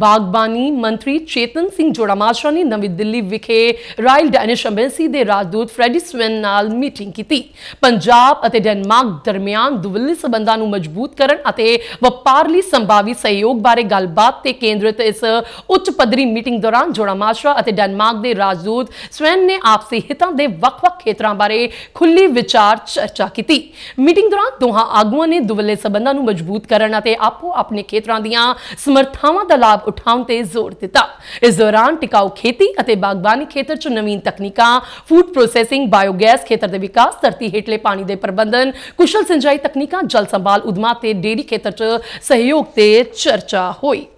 ਬਾਗਬਾਨੀ ਮੰਤਰੀ ਚੇਤਨ ਸਿੰਘ ਜੋੜਾਮਾਸ਼ਾ ਨੇ ਨਵੀਂ ਦਿੱਲੀ ਵਿਖੇ ਰਾਇਲ ਡੈਨਿਸ਼ ਐਮਬੈਸੀ ਦੇ ਰਾਜਦੂਤ ਫ੍ਰੈਡੀ ਸਵੈਨ ਨਾਲ ਮੀਟਿੰਗ ਕੀਤੀ ਪੰਜਾਬ ਅਤੇ ਡੈਨਮਾਰਕ ਦਰਮਿਆਨ ਦੁਵੱਲੇ ਸਬੰਧਾਂ ਨੂੰ ਮਜ਼ਬੂਤ ਕਰਨ ਅਤੇ ਵਪਾਰ ਲਈ ਸੰਭਾਵੀ ਸਹਿਯੋਗ ਬਾਰੇ ਗੱਲਬਾਤ ਤੇ ਕੇਂਦਰਿਤ ਇਸ ਉੱਚ ਪੱਧਰੀ ਮੀਟਿੰਗ ਦੌਰਾਨ ਜੋੜਾਮਾਸ਼ਾ ਅਤੇ ਡੈਨਮਾਰਕ ਦੇ ਰਾਜਦੂਤ ਸਵੈਨ ਨੇ ਆਪਸੀ ਹਿੱਤਾਂ ਦੇ ਵੱਖ-ਵੱਖ ਖੇਤਰਾਂ ਬਾਰੇ ਖੁੱਲੀ ਵਿਚਾਰ ਚਰਚਾ ਕੀਤੀ ਮੀਟਿੰਗ ਦੌਰਾਨ ਦੋਹਾਂ ਆਗੂਆਂ ਨੇ ਦੁਵੱਲੇ ਸਬੰਧਾਂ ਨੂੰ ਮਜ਼ਬੂਤ ਕਰਨ ਅਤੇ ਆਪੋ ਆਪਣੇ ਖੇਤਰਾਂ ਦੀਆਂ ਸਮਰਥਾਵਾਂ ਦਾ ਲਾਭ ਉਠਾਉਣ ਤੇ ਜ਼ੋਰ ਦਿੱਤਾ ਇਸ ਦੌਰਾਨ ਟਿਕਾਊ ਖੇਤੀ ਅਤੇ ਬਾਗਬਾਨੀ ਖੇਤਰ 'ਚ ਨਵੀਨ ਤਕਨੀਕਾਂ ਫੂਡ ਪ੍ਰੋਸੈਸਿੰਗ ਬਾਇਓਗੈਸ ਖੇਤਰ ਦੇ ਵਿਕਾਸ ਧਰਤੀ ਹੇਠਲੇ ਪਾਣੀ ਦੇ ਪ੍ਰਬੰਧਨ ਕੁਸ਼ਲ ਸਿੰਜਾਈ ਤਕਨੀਕਾਂ ਜਲ ਸੰਭਾਲ ਉਦਮਾ ਤੇ ਡੇਰੀ ਖੇਤਰ 'ਚ ਸਹਿਯੋਗ ਤੇ ਚਰਚਾ ਹੋਈ